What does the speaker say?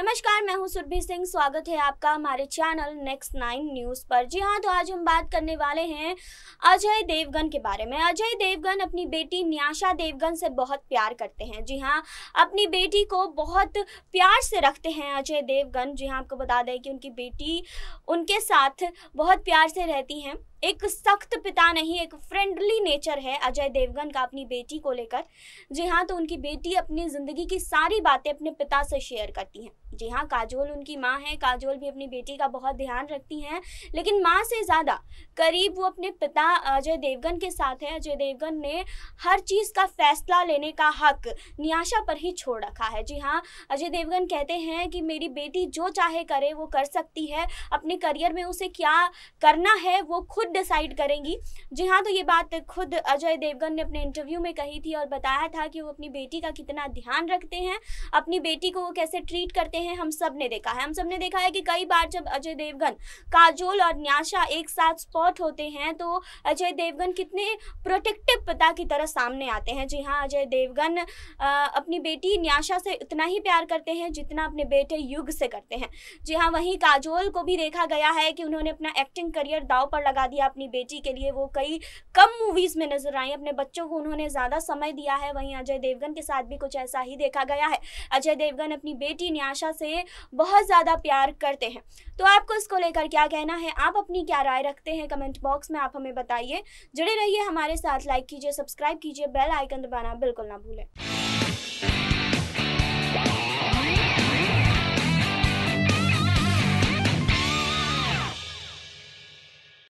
नमस्कार मैं हूं सुरभि सिंह स्वागत है आपका हमारे चैनल नेक्स्ट नाइन न्यूज पर जी हाँ तो आज हम बात करने वाले हैं अजय देवगन के बारे में अजय देवगन अपनी बेटी न्याशा देवगन से बहुत प्यार करते हैं जी हाँ अपनी बेटी को बहुत प्यार से रखते हैं अजय देवगन जी हाँ आपको बता दें कि उनकी बेटी उनके साथ बहुत प्यार से रहती हैं एक सख्त पिता नहीं एक फ्रेंडली नेचर है अजय देवगन का अपनी बेटी को लेकर जी हाँ तो उनकी बेटी अपनी ज़िंदगी की सारी बातें अपने पिता से शेयर करती हैं जी हाँ काजोल उनकी माँ है काजोल भी अपनी बेटी का बहुत ध्यान रखती हैं लेकिन माँ से ज़्यादा करीब वो अपने पिता अजय देवगन के साथ है अजय देवगन ने हर चीज़ का फैसला लेने का हक न्याशा पर ही छोड़ रखा है जी हाँ अजय देवगन कहते हैं कि मेरी बेटी जो चाहे करे वो कर सकती है अपने करियर में उसे क्या करना है वो खुद खुद डिसाइड करेंगी जी हाँ तो ये बात खुद अजय देवगन ने अपने इंटरव्यू में कही थी और बताया था कि वो अपनी बेटी का कितना ध्यान रखते हैं अपनी बेटी को वो कैसे ट्रीट करते हैं हम सब ने देखा है हम सब ने देखा है कि कई बार जब अजय देवगन काजोल और न्याशा एक साथ स्पॉट होते हैं तो अजय देवगन कितने प्रोटेक्टिव पिता की तरह सामने आते हैं जी हाँ अजय देवगन अपनी बेटी न्याशा से उतना ही प्यार करते हैं जितना अपने बेटे युग से करते हैं जी हाँ वहीं काजोल को भी देखा गया है कि उन्होंने अपना एक्टिंग करियर दाव पर लगा दिया या अपनी बेटी के लिए वो कई कम मूवीज में नजर आई अपने बच्चों को उन्होंने ज्यादा समय दिया है वहीं अजय देवगन के साथ भी कुछ ऐसा ही देखा गया है अजय देवगन अपनी बेटी न्याशा से बहुत ज्यादा प्यार करते हैं तो आपको इसको लेकर क्या कहना है आप अपनी क्या राय रखते हैं कमेंट बॉक्स में आप हमें बताइए जुड़े रहिए हमारे साथ लाइक कीजिए सब्सक्राइब कीजिए बेल आइकन दबाना बिल्कुल ना भूलें